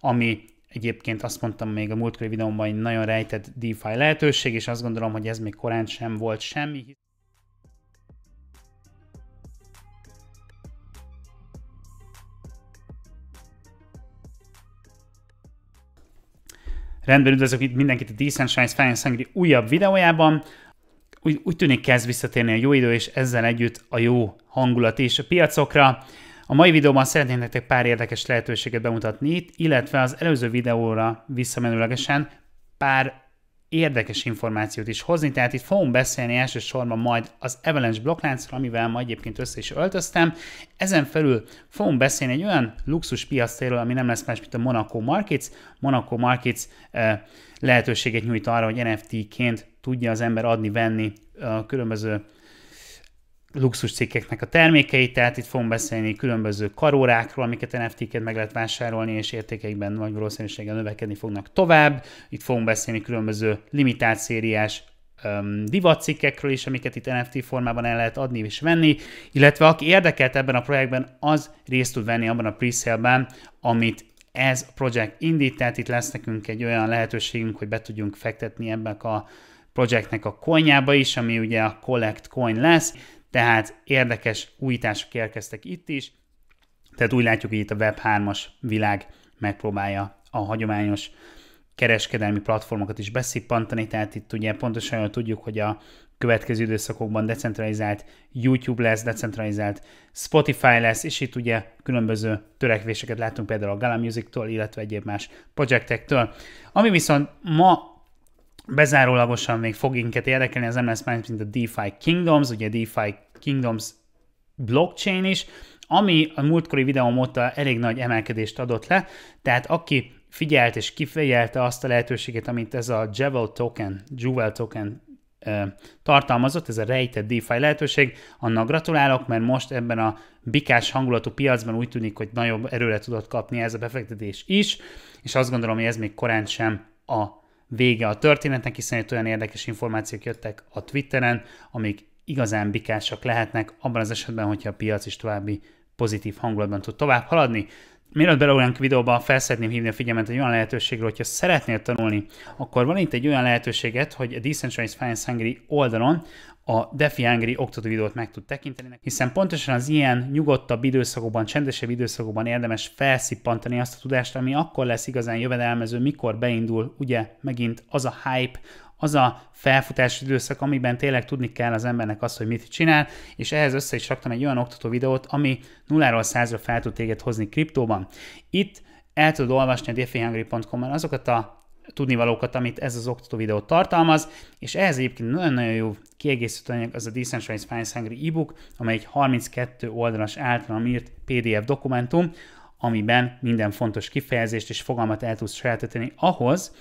ami egyébként azt mondtam még a múltkori videómban, hogy nagyon rejtett DeFi lehetőség, és azt gondolom, hogy ez még korán sem volt semmi. Rendben üdvözlök mindenkit a Science Finance Hungary újabb videójában. Úgy, úgy tűnik kezd visszatérni a jó idő, és ezzel együtt a jó hangulat is a piacokra. A mai videóban szeretnék nektek pár érdekes lehetőséget bemutatni, illetve az előző videóra visszamenőlegesen pár érdekes információt is hozni, tehát itt fogunk beszélni elsősorban majd az Avalanche blokkláncról, amivel ma egyébként össze is öltöztem. Ezen felül fogunk beszélni egy olyan luxus piactéről, ami nem lesz más, mint a Monaco Markets. Monaco Markets eh, lehetőséget nyújt arra, hogy NFT-ként tudja az ember adni-venni a eh, különböző luxus cikkeknek a termékeit, tehát itt fogunk beszélni különböző karórákról, amiket nft ket meg lehet vásárolni, és értékeikben nagy valószínűséggel növekedni fognak tovább. Itt fogunk beszélni különböző limitált szériás um, divatcikkekről is, amiket itt NFT formában el lehet adni és venni, illetve aki érdekelt ebben a projektben, az részt tud venni abban a pre amit ez a projekt indít, tehát itt lesz nekünk egy olyan lehetőségünk, hogy be tudjunk fektetni ebben a projektnek a coinjába is, ami ugye a Collect Coin lesz tehát érdekes újítások érkeztek itt is, tehát úgy látjuk, hogy itt a Web3-as világ megpróbálja a hagyományos kereskedelmi platformokat is beszippantani, tehát itt ugye pontosan jól tudjuk, hogy a következő időszakokban decentralizált YouTube lesz, decentralizált Spotify lesz, és itt ugye különböző törekvéseket látunk például a Gala Music-tól, illetve egyéb más projektektől. Ami viszont ma Bezárólagosan még fog inket érdekelni az MLS mind mint a DeFi Kingdoms, ugye DeFi Kingdoms blockchain is, ami a múltkori videóm óta elég nagy emelkedést adott le, tehát aki figyelt és kifigyelte azt a lehetőséget, amit ez a Jewel token, Jewel token tartalmazott, ez a rejtett DeFi lehetőség, annak gratulálok, mert most ebben a bikás hangulatú piacban úgy tűnik, hogy nagyobb erőre tudott kapni ez a befektetés is, és azt gondolom, hogy ez még korán sem a vége a történetnek, hiszen itt olyan érdekes információk jöttek a Twitteren, amik igazán bikásak lehetnek abban az esetben, hogyha a piac is további pozitív hangulatban tud tovább haladni. Mielőtt beleúrjánk videóba, felszedném hívni a figyelmet egy olyan lehetőségről, hogyha szeretnél tanulni, akkor van itt egy olyan lehetőséget, hogy a Decentralized Finance Hungary oldalon a Defi Angry oktató videót meg tud tekinteni, hiszen pontosan az ilyen nyugodtabb időszakokban, csendesebb időszakokban érdemes felszippantani azt a tudást, ami akkor lesz igazán jövedelmező, mikor beindul ugye megint az a hype, az a felfutás időszak, amiben tényleg tudni kell az embernek azt, hogy mit csinál, és ehhez össze is raktam egy olyan oktató videót, ami nulláról százra fel tud téged hozni kriptóban. Itt el tudod olvasni a defihungry.com-on azokat a tudnivalókat, amit ez az oktató videó tartalmaz, és ehhez egyébként nagyon-nagyon jó kiegészítő anyag az a Decentralized Finance Hungry e-book, amely egy 32 oldalas általam írt PDF dokumentum, amiben minden fontos kifejezést és fogalmat el tudsz sajátítani ahhoz,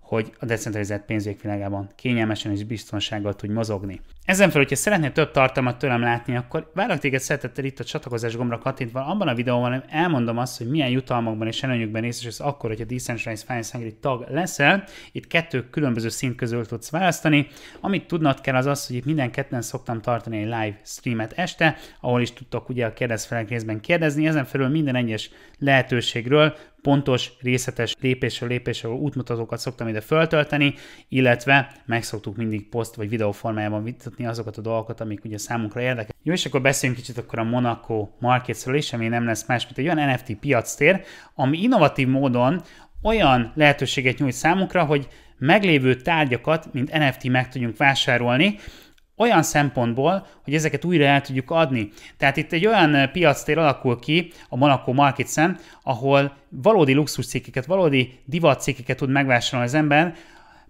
hogy a decentralizált pénzügyek világában kényelmesen és biztonsággal tudj mozogni. Ezen felül, hogyha szeretnél több tartalmat tőlem látni, akkor várlak téged szeretettel itt a csatlakozás gombra kattintva. Abban a videóban elmondom azt, hogy milyen jutalmakban és előnyökben ez akkor, hogyha Decentralized Finance Hungary tag leszel. Itt kettő különböző szint közül tudsz választani. Amit tudnod kell az az, hogy itt minden ketten szoktam tartani egy live streamet este, ahol is tudtok ugye a kérdezfelek részben kérdezni. Ezen felül minden egyes lehetőségről pontos, részletes lépésről lépésről útmutatókat szoktam ide föltölteni, illetve meg szoktuk mindig poszt vagy videó formájában megnyitni azokat a dolgokat, amik ugye számunkra érdekes. Jó, és akkor beszéljünk kicsit akkor a Monaco Marketsről is, ami nem lesz más, mint egy olyan NFT piactér, ami innovatív módon olyan lehetőséget nyújt számunkra, hogy meglévő tárgyakat, mint NFT meg tudjunk vásárolni, olyan szempontból, hogy ezeket újra el tudjuk adni. Tehát itt egy olyan piactér alakul ki a Monaco Marketsen, ahol valódi luxuscikkeket, valódi divatcikkeket tud megvásárolni az ember,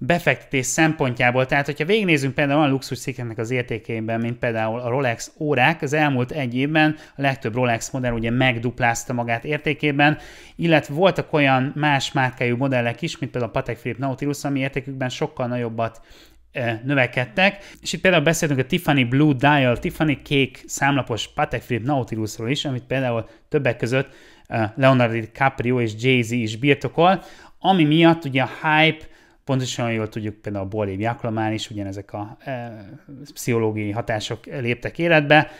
befektetés szempontjából. Tehát, hogyha végignézünk például a luxus cikkeknek az értékében, mint például a Rolex órák, az elmúlt egy évben a legtöbb Rolex modell ugye megduplázta magát értékében, illetve voltak olyan más márkájú modellek is, mint például a Patek Philippe Nautilus, ami értékükben sokkal nagyobbat növekedtek, és itt például beszéltünk a Tiffany Blue Dial, Tiffany kék számlapos Patek Philippe Nautilusról is, amit például többek között Leonardo DiCaprio és Jay-Z is birtokol, ami miatt ugye a hype pontosan jól tudjuk például a Bolib Jaklamán is, ugyanezek a e, pszichológiai hatások léptek életbe,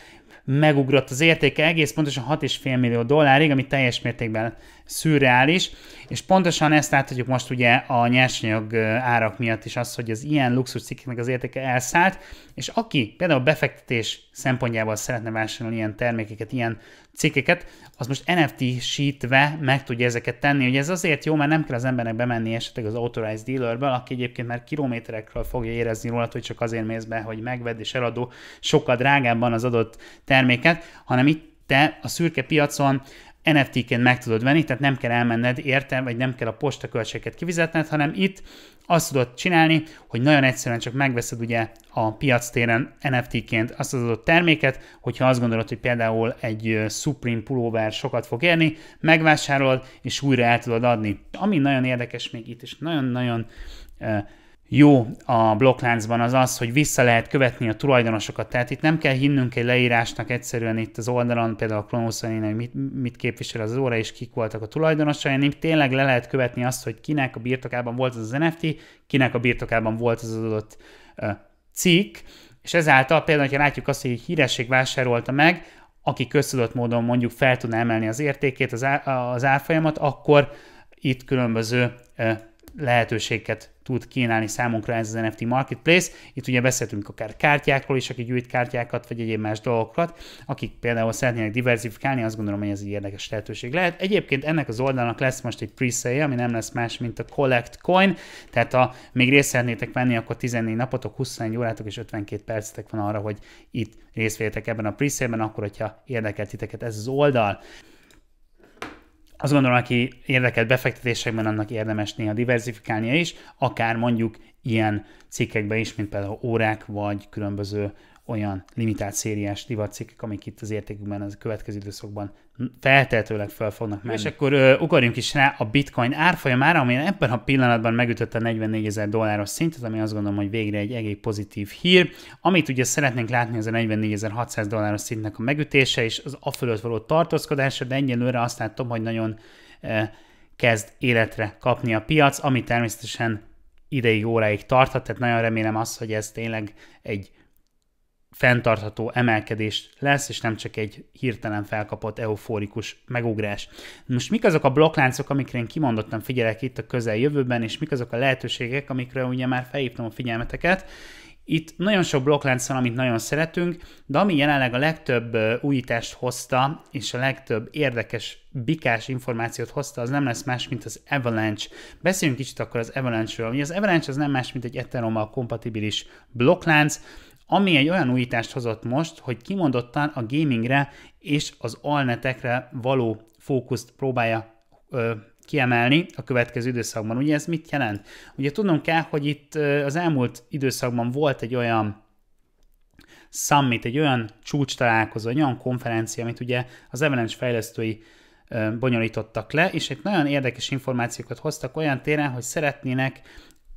megugrott az értéke egész pontosan 6,5 millió dollárig, ami teljes mértékben szürreális, és pontosan ezt láthatjuk most ugye a nyersanyag árak miatt is az, hogy az ilyen luxus cikkeknek az értéke elszállt, és aki például befektetés szempontjából szeretne vásárolni ilyen termékeket, ilyen cikkeket, az most NFT-sítve meg tudja ezeket tenni. Ugye ez azért jó, mert nem kell az embernek bemenni esetleg az authorized dealerből, aki egyébként már kilométerekről fogja érezni róla, hogy csak azért mész be, hogy megvedd és eladó sokkal drágábban az adott terméket, hanem itt te a szürke piacon NFT-ként meg tudod venni, tehát nem kell elmenned érte, vagy nem kell a költségeket kifizetned, hanem itt azt tudod csinálni, hogy nagyon egyszerűen csak megveszed ugye a piac téren NFT-ként azt az adott terméket, hogyha azt gondolod, hogy például egy Supreme pulóver sokat fog érni, megvásárolod, és újra el tudod adni. Ami nagyon érdekes még itt, és nagyon-nagyon jó a blokkláncban az az, hogy vissza lehet követni a tulajdonosokat. Tehát itt nem kell hinnünk egy leírásnak egyszerűen itt az oldalon, például a Klonoszanén, hogy mit, mit képvisel az óra, és kik voltak a tulajdonosai, hanem tényleg le lehet követni azt, hogy kinek a birtokában volt az az NFT, kinek a birtokában volt az adott uh, cikk, és ezáltal például, ha látjuk azt, hogy egy híresség vásárolta meg, aki köztudott módon mondjuk fel tudná emelni az értékét, az, á, az árfolyamat, akkor itt különböző lehetőséget tud kínálni számunkra ez az NFT Marketplace. Itt ugye beszéltünk akár kártyákról is, aki gyűjt kártyákat, vagy egyéb más dolgokat, akik például szeretnének diversifikálni, azt gondolom, hogy ez egy érdekes lehetőség lehet. Egyébként ennek az oldalnak lesz most egy presale, ami nem lesz más, mint a Collect Coin, tehát ha még részt szeretnétek venni, akkor 14 napotok, 21 órátok és 52 percetek van arra, hogy itt részt ebben a presale-ben, akkor, hogyha érdekel titeket ez az oldal azt gondolom, aki érdekelt befektetésekben, annak érdemes néha diversifikálnia is, akár mondjuk ilyen cikkekben is, mint például órák vagy különböző olyan limitált szériás divatcikkek, amik itt az értékükben az következő időszakban feltehetőleg fel fognak menni. És akkor ö, ugorjunk is rá a bitcoin árfolyamára, ami ebben a pillanatban megütötte a 44 ezer dolláros szintet, ami azt gondolom, hogy végre egy egész pozitív hír. Amit ugye szeretnénk látni, az a 44.600 dolláros szintnek a megütése és az a fölött való tartózkodása, de egyelőre azt látom, hogy nagyon ö, kezd életre kapni a piac, ami természetesen ideig, óráig tarthat, tehát nagyon remélem azt, hogy ez tényleg egy fenntartható emelkedés lesz, és nem csak egy hirtelen felkapott euforikus megugrás. Most mik azok a blokkláncok, amikre én kimondottan figyelek itt a közeljövőben, és mik azok a lehetőségek, amikre ugye már felhívtam a figyelmeteket, itt nagyon sok blokklánc van, amit nagyon szeretünk, de ami jelenleg a legtöbb újítást hozta, és a legtöbb érdekes, bikás információt hozta, az nem lesz más, mint az Avalanche. Beszéljünk kicsit akkor az Avalanche-ről. Ugye az Avalanche az nem más, mint egy ethereum kompatibilis blokklánc, ami egy olyan újítást hozott most, hogy kimondottan a gamingre és az alnetekre való fókuszt próbálja ö, kiemelni a következő időszakban. Ugye ez mit jelent? Ugye tudnom kell, hogy itt az elmúlt időszakban volt egy olyan summit, egy olyan csúcs találkozó, egy olyan konferencia, amit ugye az Avalanche fejlesztői bonyolítottak le, és egy nagyon érdekes információkat hoztak olyan téren, hogy szeretnének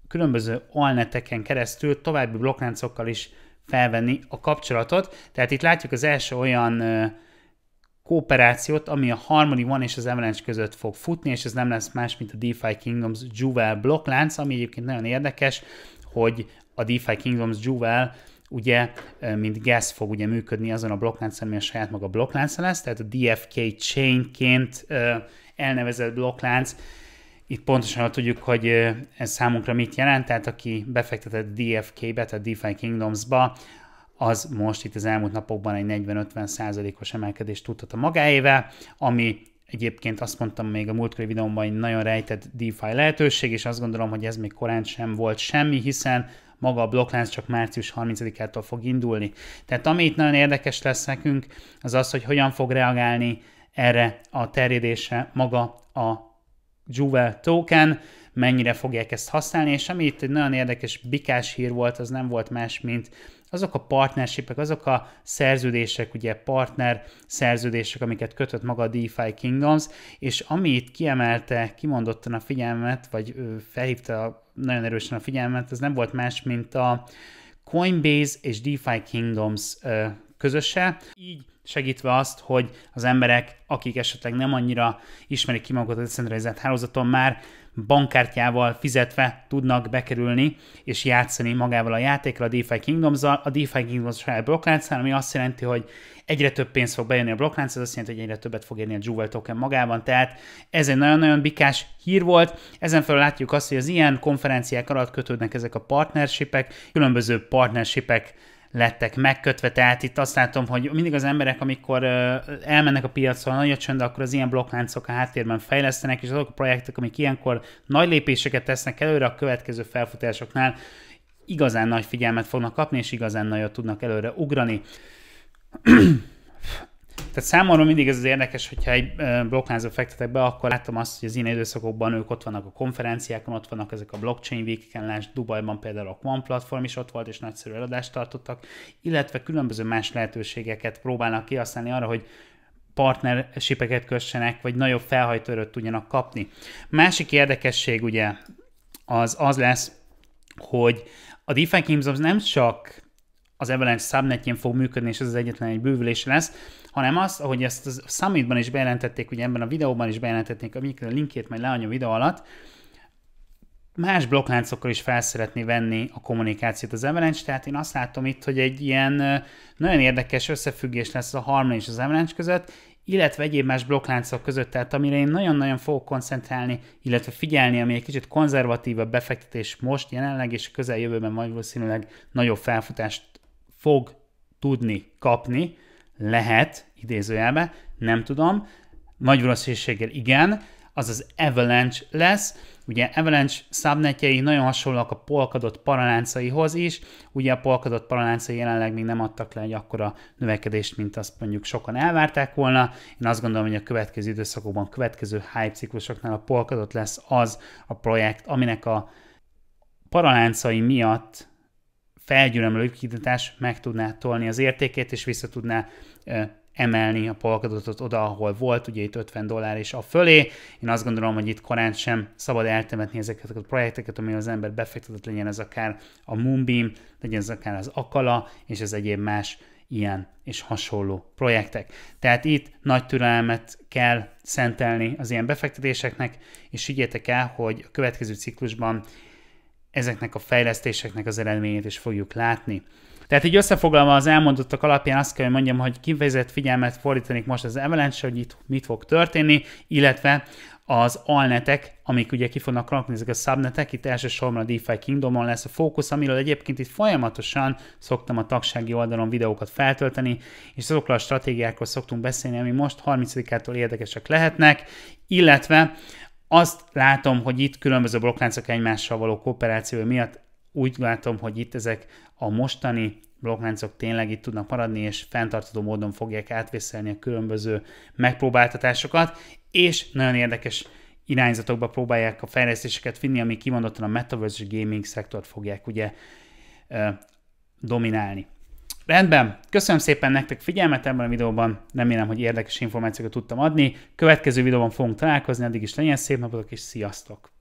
különböző alneteken keresztül további blokkláncokkal is felvenni a kapcsolatot. Tehát itt látjuk az első olyan kooperációt, ami a Harmony One és az Avalanche között fog futni, és ez nem lesz más, mint a DeFi Kingdoms Jewel blokklánc, ami egyébként nagyon érdekes, hogy a DeFi Kingdoms Jewel ugye, mint gas fog ugye működni azon a blokkláncon, ami a saját maga blokklánca lesz, tehát a DFK chainként elnevezett blokklánc itt pontosan tudjuk, hogy ez számunkra mit jelent, tehát aki befektetett DFK-be, tehát DeFi Kingdoms-ba, az most itt az elmúlt napokban egy 40-50 százalékos emelkedést tudhat a magáével, ami egyébként azt mondtam még a múltkori videómban, hogy nagyon rejtett DeFi lehetőség, és azt gondolom, hogy ez még korán sem volt semmi, hiszen maga a blokklánc csak március 30-ától fog indulni. Tehát ami itt nagyon érdekes lesz nekünk, az az, hogy hogyan fog reagálni erre a terjedése maga a Juve token, mennyire fogják ezt használni, és ami itt egy nagyon érdekes bikás hír volt, az nem volt más, mint azok a partnershipek, azok a szerződések, ugye partner szerződések, amiket kötött maga a DeFi Kingdoms, és ami itt kiemelte, kimondottan a figyelmet, vagy felhívta nagyon erősen a figyelmet, az nem volt más, mint a Coinbase és DeFi Kingdoms közössé, így segítve azt, hogy az emberek, akik esetleg nem annyira ismerik ki magukat a decentralizált hálózaton, már bankkártyával fizetve tudnak bekerülni és játszani magával a játékra a DeFi kingdoms A DeFi Kingdoms saját blokklánc, ami azt jelenti, hogy egyre több pénz fog bejönni a blokklánc, ez azt jelenti, hogy egyre többet fog érni a Jewel token magában, tehát ez egy nagyon-nagyon bikás hír volt. Ezen felül látjuk azt, hogy az ilyen konferenciák alatt kötődnek ezek a partnershipek, különböző partnershipek lettek megkötve, tehát itt azt látom, hogy mindig az emberek, amikor elmennek a piacra nagy a csönd, akkor az ilyen blokkláncok a háttérben fejlesztenek, és azok a projektek, amik ilyenkor nagy lépéseket tesznek előre a következő felfutásoknál, igazán nagy figyelmet fognak kapni, és igazán nagyot tudnak előre ugrani. Tehát számomra mindig ez az érdekes, hogyha egy blokklánzba fektetek be, akkor látom azt, hogy az én időszakokban ők ott vannak a konferenciákon, ott vannak ezek a blockchain weekeken, lásd Dubajban például a Quant platform is ott volt, és nagyszerű eladást tartottak, illetve különböző más lehetőségeket próbálnak kihasználni arra, hogy partnershipeket kössenek, vagy nagyobb felhajtőröt tudjanak kapni. Másik érdekesség ugye az az lesz, hogy a DeFi Kingdoms nem csak az Avalanche subnetjén fog működni, és ez az egyetlen egy bővülés lesz, hanem az, ahogy ezt a summitban is bejelentették, ugye ebben a videóban is bejelentették, amikor a linkjét majd leanyom videó alatt, más blokkláncokkal is fel szeretné venni a kommunikációt az Avalanche, tehát én azt látom itt, hogy egy ilyen nagyon érdekes összefüggés lesz a Harmony és az Avalanche között, illetve egyéb más blokkláncok között, tehát amire én nagyon-nagyon fogok koncentrálni, illetve figyelni, ami egy kicsit konzervatívabb befektetés most, jelenleg és közeljövőben majd valószínűleg nagyobb felfutást fog tudni kapni, lehet, idézőjelbe, nem tudom. Nagy valószínűséggel igen, az az Avalanche lesz. Ugye Avalanche subnetjei nagyon hasonlóak a polkadott paraláncaihoz is, ugye a polkadott paraláncai jelenleg még nem adtak le egy akkora növekedést, mint azt mondjuk sokan elvárták volna. Én azt gondolom, hogy a következő időszakokban, a következő hype ciklusoknál a polkadott lesz az a projekt, aminek a paraláncai miatt felgyűlömlő likviditás meg tudná tolni az értékét, és vissza tudná emelni a polkadotot oda, ahol volt, ugye itt 50 dollár és a fölé. Én azt gondolom, hogy itt korán sem szabad eltemetni ezeket a projekteket, ami az ember befektetett legyen ez akár a Moonbeam, legyen ez akár az Akala, és ez egyéb más ilyen és hasonló projektek. Tehát itt nagy türelmet kell szentelni az ilyen befektetéseknek, és higgyétek el, hogy a következő ciklusban ezeknek a fejlesztéseknek az eredményét is fogjuk látni. Tehát így összefoglalva az elmondottak alapján azt kell, hogy mondjam, hogy kifejezett figyelmet fordítanék most az Avalanche, hogy itt mit fog történni, illetve az alnetek, amik ugye ki fognak rakni, ezek a subnetek, itt elsősorban a DeFi Kingdomon lesz a fókusz, amiről egyébként itt folyamatosan szoktam a tagsági oldalon videókat feltölteni, és azokról a stratégiákról szoktunk beszélni, ami most 30-ától érdekesek lehetnek, illetve azt látom, hogy itt különböző blokkláncok egymással való kooperáció miatt úgy látom, hogy itt ezek a mostani blokkláncok tényleg itt tudnak maradni, és fenntartó módon fogják átvészelni a különböző megpróbáltatásokat, és nagyon érdekes irányzatokba próbálják a fejlesztéseket finni, ami kimondottan a metaverse gaming szektort fogják ugye dominálni. Rendben, köszönöm szépen nektek figyelmet ebben a videóban, remélem, hogy érdekes információkat tudtam adni. Következő videóban fogunk találkozni, addig is legyen szép napotok, és sziasztok!